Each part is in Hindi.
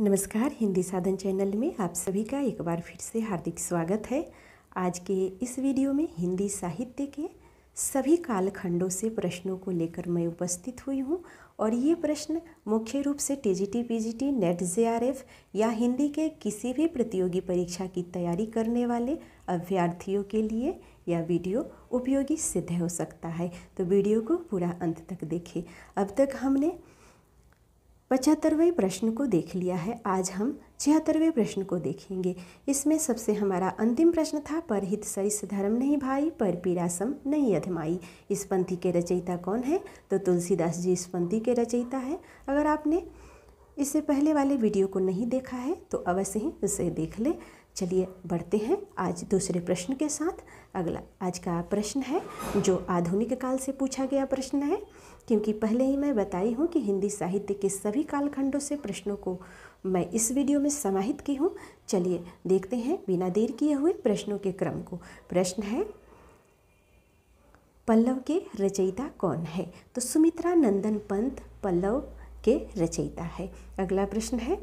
नमस्कार हिंदी साधन चैनल में आप सभी का एक बार फिर से हार्दिक स्वागत है आज के इस वीडियो में हिंदी साहित्य के सभी कालखंडों से प्रश्नों को लेकर मैं उपस्थित हुई हूँ और ये प्रश्न मुख्य रूप से T T G P G T NET F या हिंदी के किसी भी प्रतियोगी परीक्षा की तैयारी करने वाले अभ्यर्थियों के लिए यह वीडियो उपयोगी सिद्ध हो सकता है तो वीडियो को पूरा अंत तक देखें अब तक हमने पचहत्तरवें प्रश्न को देख लिया है आज हम छिहत्तरवें प्रश्न को देखेंगे इसमें सबसे हमारा अंतिम प्रश्न था पर हित सरिस धर्म नहीं भाई पर पीरासम नहीं अधमाई इस पंथी के रचयिता कौन है तो तुलसीदास जी इस पंथी के रचयिता है अगर आपने इससे पहले वाले वीडियो को नहीं देखा है तो अवश्य ही उसे देख ले चलिए बढ़ते हैं आज दूसरे प्रश्न के साथ अगला आज का प्रश्न है जो आधुनिक काल से पूछा गया प्रश्न है क्योंकि पहले ही मैं बताई हूँ कि हिंदी साहित्य के सभी कालखंडों से प्रश्नों को मैं इस वीडियो में समाहित की हूँ चलिए देखते हैं बिना देर किए हुए प्रश्नों के क्रम को प्रश्न है पल्लव के रचयिता कौन है तो सुमित्रा नंदन पंत पल्लव के रचयिता है अगला प्रश्न है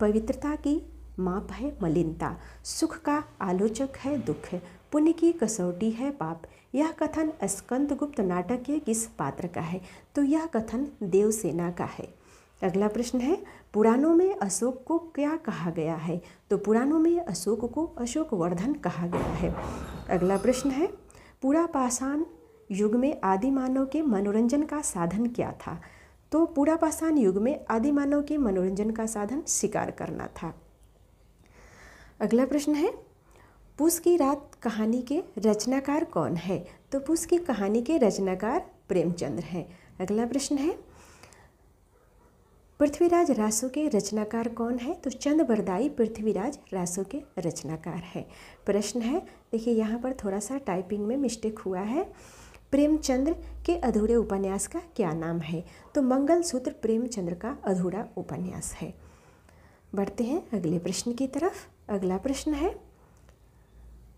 पवित्रता की माप है मलिनता सुख का आलोचक है दुख पुण्य की कसौटी है पाप यह कथन स्कंद गुप्त नाटक के किस पात्र का है तो यह कथन देवसेना का है अगला प्रश्न है पुराणों में अशोक को क्या कहा गया है तो पुराणों में अशोक को अशोक वर्धन कहा गया है अगला प्रश्न है पूरा पाषाण युग में आदि मानव के मनोरंजन का साधन क्या था तो पूरा पाषाण युग में आदि मानव के मनोरंजन का साधन शिकार करना था अगला प्रश्न है पुष की रात कहानी के रचनाकार कौन है तो पुष की कहानी के रचनाकार प्रेमचंद्र हैं अगला प्रश्न है पृथ्वीराज रासो के रचनाकार कौन है तो चंद बरदाई पृथ्वीराज रासो के रचनाकार है प्रश्न है देखिए यहाँ पर थोड़ा सा टाइपिंग में मिस्टेक हुआ है प्रेमचंद्र के अधूरे उपन्यास का क्या नाम है तो मंगल सूत्र प्रेमचंद्र का अधूरा उपन्यास है बढ़ते हैं अगले प्रश्न की तरफ अगला प्रश्न है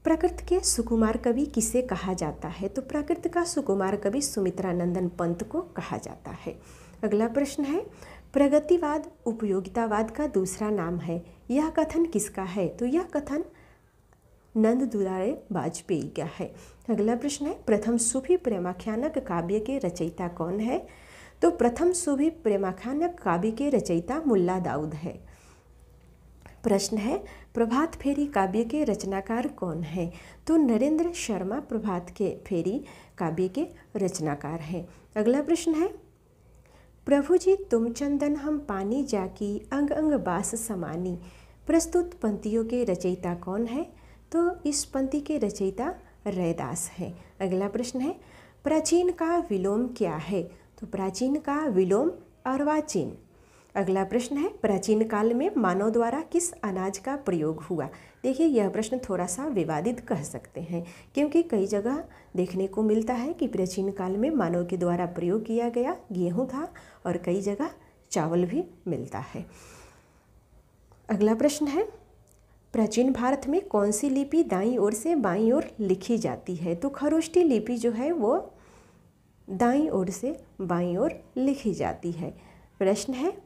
प्रकृत के सुकुमार कवि किसे कहा जाता है तो प्रकृत का सुकुमार कवि सुमित्रानंदन पंत को कहा जाता है अगला प्रश्न है प्रगतिवाद उपयोगितावाद का दूसरा नाम है यह कथन किसका है तो यह कथन नंद दुलारे वाजपेयी का है अगला प्रश्न है प्रथम सूफी प्रेमाख्यानक काव्य के रचयिता कौन है तो प्रथम सूफी प्रेमाख्यानक काव्य के रचयिता मुल्ला दाऊद है प्रश्न है प्रभात फेरी काव्य के रचनाकार कौन हैं तो नरेंद्र शर्मा प्रभात के फेरी काव्य के रचनाकार हैं अगला प्रश्न है प्रभु जी तुम चंदन हम पानी जाकी अंग अंग बास समानी प्रस्तुत पंक्तियों के रचयिता कौन है तो इस पंक्ति के रचयिता रैदास है अगला प्रश्न है प्राचीन का विलोम क्या है तो प्राचीन का विलोम अर्वाचीन अगला प्रश्न है प्राचीन काल में मानव द्वारा किस अनाज का प्रयोग हुआ देखिए यह प्रश्न थोड़ा सा विवादित कह सकते हैं क्योंकि कई जगह देखने को मिलता है कि प्राचीन काल में मानव के द्वारा प्रयोग किया गया गेहूँ था और कई जगह चावल भी मिलता है अगला प्रश्न है प्राचीन भारत में कौन सी लिपि दाई ओर से बाई ओर लिखी जाती है तो खरोष्टी लिपि जो है वो दाई ओर से बाई ओर लिखी जाती है प्रश्न है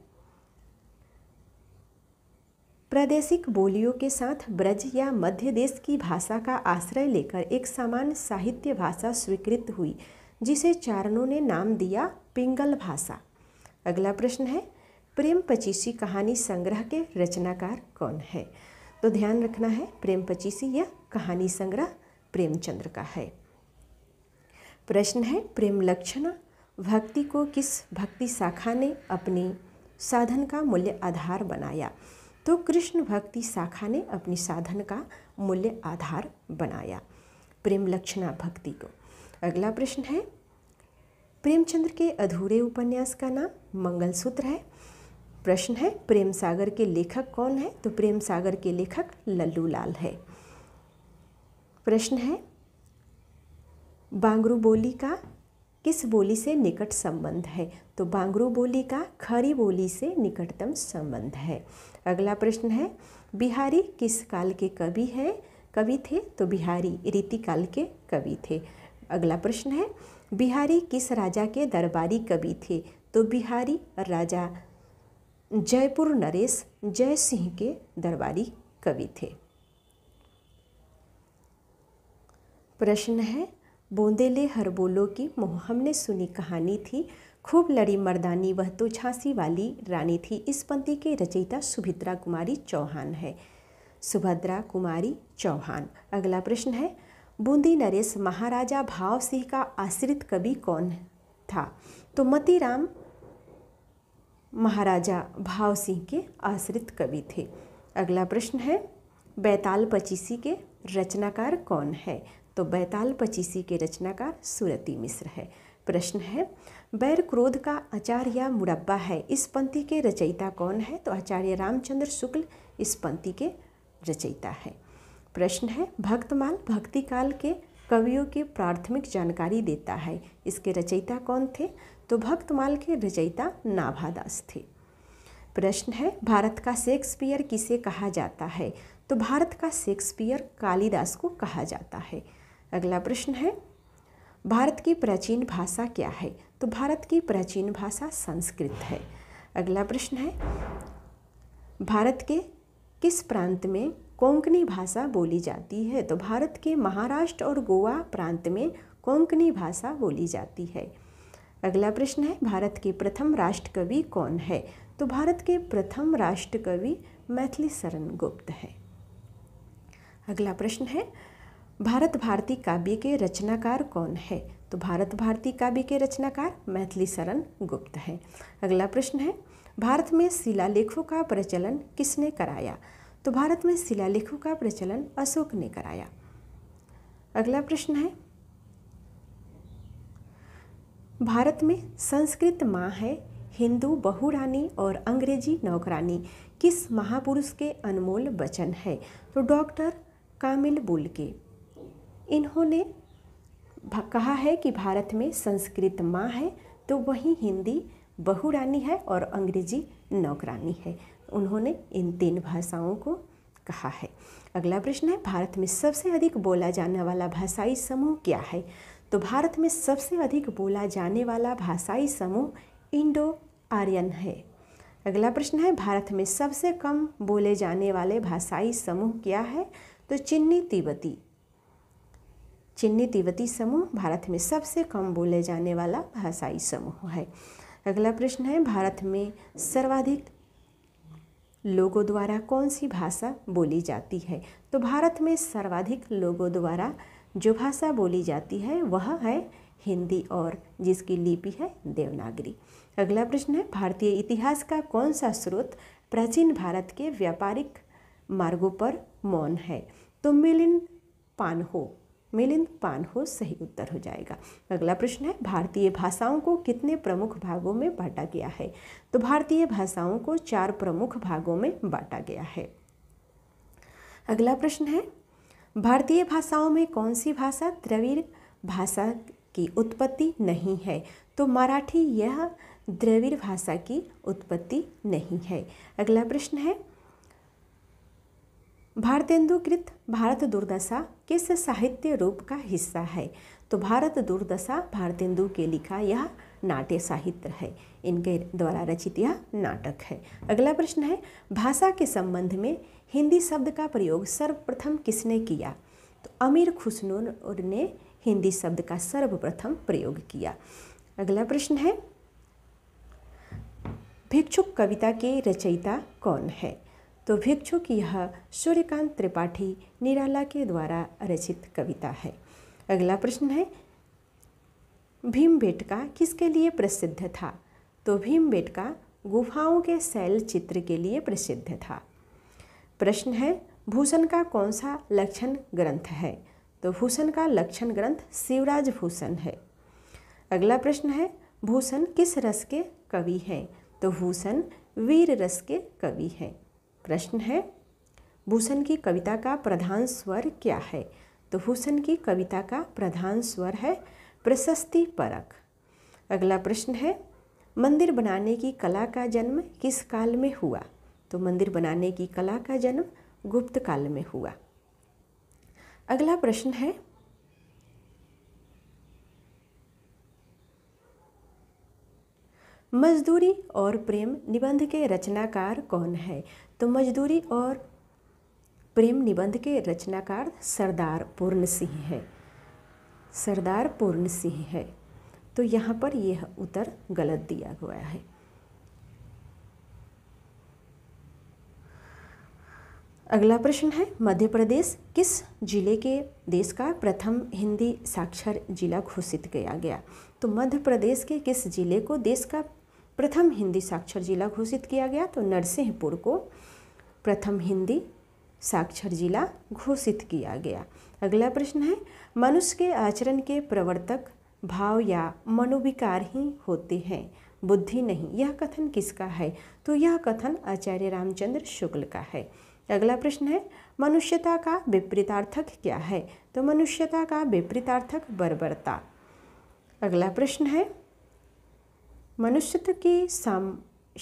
प्रादेशिक बोलियों के साथ ब्रज या मध्य देश की भाषा का आश्रय लेकर एक सामान्य साहित्य भाषा स्वीकृत हुई जिसे चारणों ने नाम दिया पिंगल भाषा अगला प्रश्न है प्रेम पचीसी कहानी संग्रह के रचनाकार कौन है तो ध्यान रखना है प्रेम पचीसी यह कहानी संग्रह प्रेमचंद्र का है प्रश्न है प्रेम लक्षण भक्ति को किस भक्ति शाखा ने अपनी साधन का मूल्य आधार बनाया तो कृष्ण भक्ति शाखा ने अपनी साधन का मूल्य आधार बनाया प्रेम लक्षणा भक्ति को अगला प्रश्न है प्रेमचंद्र के अधूरे उपन्यास का नाम मंगलसूत्र है प्रश्न है प्रेम सागर के लेखक कौन है तो प्रेम सागर के लेखक लल्लू लाल है प्रश्न है बांगरू बोली का किस बोली से निकट संबंध है तो बांगरू बोली का खरी बोली से निकटतम संबंध है अगला प्रश्न है बिहारी किस काल के कवि हैं कवि थे तो बिहारी रीति काल के कवि थे अगला प्रश्न है बिहारी किस राजा के दरबारी कवि थे तो बिहारी राजा जयपुर नरेश जय सिंह के दरबारी कवि थे प्रश्न है बूंदे ले हर बोलो की मोह हमने सुनी कहानी थी खूब लड़ी मर्दानी वह तो झांसी वाली रानी थी इस पंक्ति के रचयिता सुभित्रा कुमारी चौहान है सुभद्रा कुमारी चौहान अगला प्रश्न है बूंदी नरेश महाराजा भाव सिंह का आश्रित कवि कौन था तो मतीराम महाराजा भाव सिंह के आश्रित कवि थे अगला प्रश्न है बैताल पचीसी के रचनाकार कौन है तो बैताल पचीसी के रचनाकार सूरती मिश्र है प्रश्न है बैर क्रोध का आचार या मुरब्बा है इस पंक्ति के रचयिता कौन है तो आचार्य रामचंद्र शुक्ल इस पंक्ति के रचयिता है प्रश्न है भक्तमाल भक्ति काल के कवियों की प्राथमिक जानकारी देता है इसके रचयिता कौन थे तो भक्तमाल के रचयिता नाभादास थे प्रश्न है भारत का शेक्सपियर किसे कहा जाता है तो भारत का शेक्सपियर कालिदास को कहा जाता है अगला प्रश्न है भारत की प्राचीन भाषा क्या है तो भारत की प्राचीन भाषा संस्कृत है अगला प्रश्न है भारत के किस प्रांत में कोंकणी भाषा बोली जाती है तो भारत के महाराष्ट्र और गोवा प्रांत में कोंकणी भाषा बोली जाती है अगला प्रश्न है भारत के प्रथम राष्ट्रकवि कौन है तो भारत के प्रथम राष्ट्रकवि मैथिली शरण गुप्त है अगला प्रश्न है भारत भारती काव्य के रचनाकार कौन है तो भारत भारती काव्य के रचनाकार मैथिली शरण गुप्त है अगला प्रश्न है भारत में शिलालेखों का प्रचलन किसने कराया तो भारत में शिलालेखों का प्रचलन अशोक ने कराया अगला प्रश्न है भारत में संस्कृत माँ है हिंदू बहुरानी और अंग्रेजी नौकरानी किस महापुरुष के अनमोल वचन है तो डॉक्टर कामिल बुल के इन्होंने कहा है कि भारत में संस्कृत माँ है तो वहीं हिंदी बहुरानी है और अंग्रेजी नौकरानी है उन्होंने इन तीन भाषाओं को कहा है अगला प्रश्न है भारत में सबसे अधिक बोला जाने वाला भाषाई समूह क्या है तो भारत में सबसे अधिक बोला जाने वाला भाषाई समूह इंडो आर्यन है अगला प्रश्न है भारत में सबसे कम बोले जाने वाले भाषाई समूह क्या है तो चिन्नी तिब्बती चिन्नी तिब्बती समूह भारत में सबसे कम बोले जाने वाला भाषाई समूह है अगला प्रश्न है भारत में सर्वाधिक लोगों द्वारा कौन सी भाषा बोली जाती है तो भारत में सर्वाधिक लोगों द्वारा जो भाषा बोली जाती है वह है हिंदी और जिसकी लिपि है देवनागरी अगला प्रश्न है भारतीय इतिहास का कौन सा स्रोत प्राचीन भारत के व्यापारिक मार्गों पर मौन है तो मिलिन पानहो मिलिंद पान हो सही उत्तर हो जाएगा अगला प्रश्न है भारतीय भाषाओं को कितने प्रमुख भागों में बांटा गया है तो भारतीय भाषाओं को चार प्रमुख भागों में बांटा गया है अगला प्रश्न है भारतीय भाषाओं में कौन सी भाषा द्रविड़ भाषा की उत्पत्ति नहीं है तो मराठी यह द्रविड़ भाषा की उत्पत्ति नहीं है अगला प्रश्न है भारतेंदुकृत भारत दुर्दशा किस साहित्य रूप का हिस्सा है तो भारत दुर्दशा भारतेंदु के लिखा यह नाट्य साहित्य है इनके द्वारा रचित यह नाटक है अगला प्रश्न है भाषा के संबंध में हिंदी शब्द का प्रयोग सर्वप्रथम किसने किया तो अमीर खुसनूर ने हिंदी शब्द का सर्वप्रथम प्रयोग किया अगला प्रश्न है भिक्षुक कविता के रचयिता कौन है तो भिक्षु की यह सूर्यकांत त्रिपाठी निराला के द्वारा रचित कविता है अगला प्रश्न है भीम बेटका किसके लिए प्रसिद्ध था तो भीम बेटका गुफाओं के शैल चित्र के लिए प्रसिद्ध था प्रश्न है भूषण का कौन सा लक्षण ग्रंथ है तो भूषण का लक्षण ग्रंथ शिवराज भूषण है अगला प्रश्न है भूषण किस रस के कवि हैं तो भूषण वीर रस के कवि हैं प्रश्न है भूषण की कविता का प्रधान स्वर क्या है तो भूषण की कविता का प्रधान स्वर है प्रशस्ति परक अगला प्रश्न है मंदिर बनाने की कला का जन्म किस काल में हुआ तो मंदिर बनाने की कला का जन्म गुप्त काल में हुआ अगला प्रश्न है मजदूरी और प्रेम निबंध के रचनाकार कौन है तो मजदूरी और प्रेम निबंध के रचनाकार सरदार पूर्ण सिंह है सरदार पूर्ण सिंह है तो यहाँ पर यह उत्तर गलत दिया गया है अगला प्रश्न है मध्य प्रदेश किस जिले के देश का प्रथम हिंदी साक्षर जिला घोषित किया गया तो मध्य प्रदेश के किस जिले को देश का प्रथम हिंदी साक्षर जिला घोषित किया गया तो नरसिंहपुर को प्रथम हिंदी साक्षर जिला घोषित किया गया अगला प्रश्न है मनुष्य के आचरण के प्रवर्तक भाव या मनोविकार ही होते हैं बुद्धि नहीं यह कथन किसका है तो यह कथन आचार्य रामचंद्र शुक्ल का है अगला प्रश्न है मनुष्यता का विपरीतार्थक क्या है तो मनुष्यता का विपरीतार्थक बर्बरता अगला प्रश्न है मनुष्यत्व की साम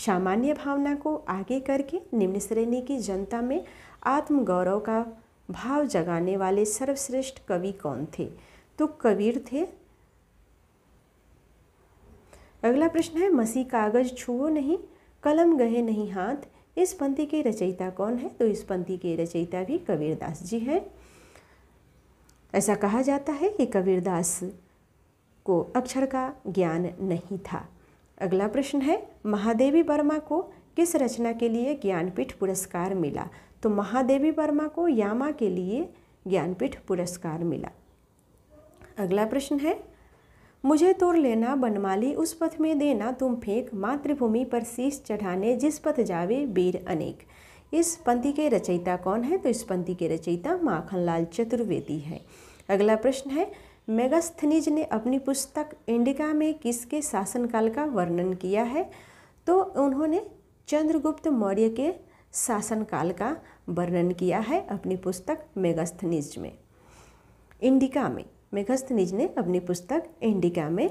सामान्य भावना को आगे करके निम्न श्रेणी की जनता में आत्मगौरव का भाव जगाने वाले सर्वश्रेष्ठ कवि कौन थे तो कबीर थे अगला प्रश्न है मसी कागज छुओ नहीं कलम गहे नहीं हाथ इस पंक्ति के रचयिता कौन है तो इस पंक्ति के रचयिता भी कबीरदास जी हैं ऐसा कहा जाता है कि कबीरदास को अक्षर का ज्ञान नहीं था अगला प्रश्न है महादेवी वर्मा को किस रचना के लिए ज्ञानपीठ पुरस्कार मिला तो महादेवी वर्मा को यामा के लिए ज्ञानपीठ पुरस्कार मिला अगला प्रश्न है मुझे तोड़ लेना बनमाली उस पथ में देना तुम फेंक मातृभूमि पर शीश चढ़ाने जिस पथ जावे वीर अनेक इस पंक्ति के रचयिता कौन है तो इस पंक्ति के रचयिता माखनलाल चतुर्वेदी है अगला प्रश्न है मेगास्थनीज ने अपनी पुस्तक इंडिका में किसके शासनकाल का वर्णन किया है तो उन्होंने चंद्रगुप्त मौर्य के शासनकाल का वर्णन किया है अपनी पुस्तक मेगास्थनीज में इंडिका में मेघस्थनीज ने अपनी पुस्तक इंडिका में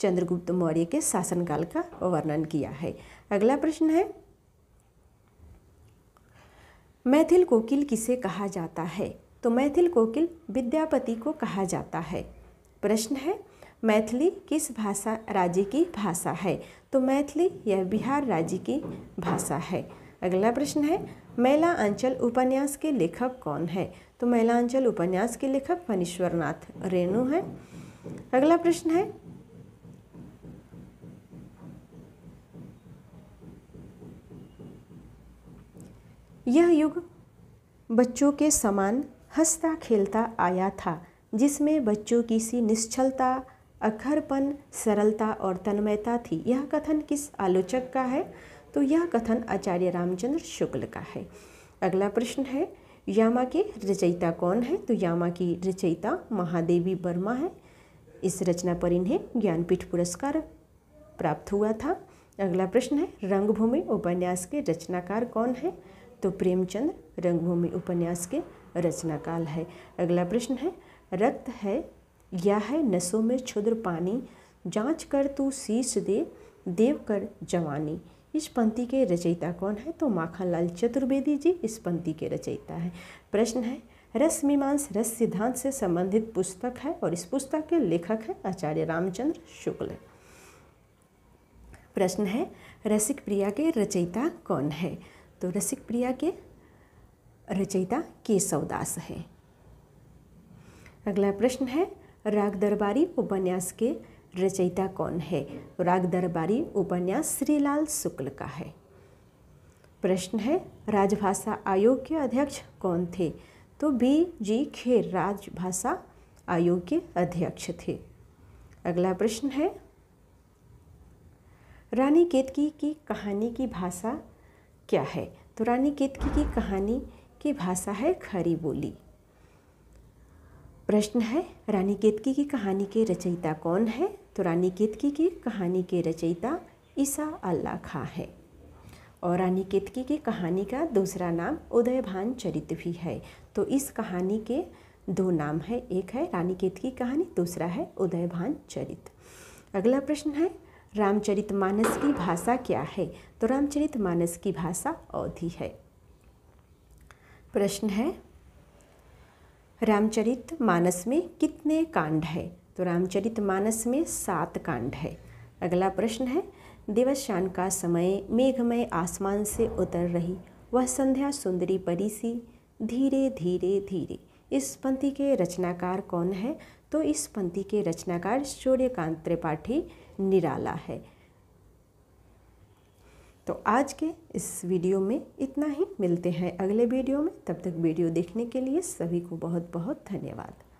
चंद्रगुप्त मौर्य के शासनकाल का वर्णन किया है अगला प्रश्न है मैथिल कोकिल किसे कहा जाता है तो मैथिल कोकिल विद्यापति को कहा जाता है प्रश्न है मैथिली किस भाषा राज्य की भाषा है तो मैथिली यह बिहार राज्य की भाषा है अगला प्रश्न है अंचल उपन्यास के लेखक कौन है तो मैलांचल उपन्यास के लेखक फणीश्वरनाथ रेणु हैं अगला प्रश्न है यह युग बच्चों के समान हंसता खेलता आया था जिसमें बच्चों की सी निश्चलता अखरपन सरलता और तन्मयता थी यह कथन किस आलोचक का है तो यह कथन आचार्य रामचंद्र शुक्ल का है अगला प्रश्न है यामा के रचयिता कौन है तो यामा की रचयिता महादेवी वर्मा है इस रचना पर इन्हें ज्ञानपीठ पुरस्कार प्राप्त हुआ था अगला प्रश्न है रंगभूमि उपन्यास के रचनाकार कौन है तो प्रेमचंद रंगभूमि उपन्यास के रचनाकाल है अगला प्रश्न है रक्त है या है नसों में क्षुद्र पानी जांच कर तू शीश दे देव कर जवानी इस पंक्ति के रचयिता कौन है तो माखनलाल चतुर्वेदी जी इस पंक्ति के रचयिता है प्रश्न है रस मीमांस रस सिद्धांत से संबंधित पुस्तक है और इस पुस्तक के लेखक हैं आचार्य रामचंद्र शुक्ल प्रश्न है रसिक प्रिया के रचयिता कौन है तो रसिक प्रिया के रचयिता केशवदास है अगला प्रश्न है राग दरबारी उपन्यास के रचयिता कौन है राग दरबारी उपन्यास श्रीलाल शुक्ल का है प्रश्न है राजभाषा आयोग के अध्यक्ष कौन थे तो बी जी खेर राजभाषा आयोग के अध्यक्ष थे अगला प्रश्न है रानी केतकी की कहानी की भाषा क्या है तो रानी केतकी की कहानी की भाषा है खरी बोली प्रश्न है रानी केतकी की कहानी के रचयिता कौन है तो रानी केतकी की कहानी के रचयिता ईसा अल्लाह खां है और रानी केतकी की कहानी का दूसरा नाम उदयभान चरित भी है तो इस कहानी के दो नाम है एक है रानी केतकी कहानी दूसरा है उदयभान चरित अगला प्रश्न है रामचरितमानस की भाषा क्या है तो रामचरितमानस की भाषा अवधि है प्रश्न है रामचरित मानस में कितने कांड है तो रामचरित मानस में सात कांड है अगला प्रश्न है शान का समय मेघमय आसमान से उतर रही वह संध्या सुंदरी परी सी धीरे धीरे धीरे इस पंक्ति के रचनाकार कौन है तो इस पंक्ति के रचनाकार सूर्यकांत त्रिपाठी निराला है तो आज के इस वीडियो में इतना ही मिलते हैं अगले वीडियो में तब तक वीडियो देखने के लिए सभी को बहुत बहुत धन्यवाद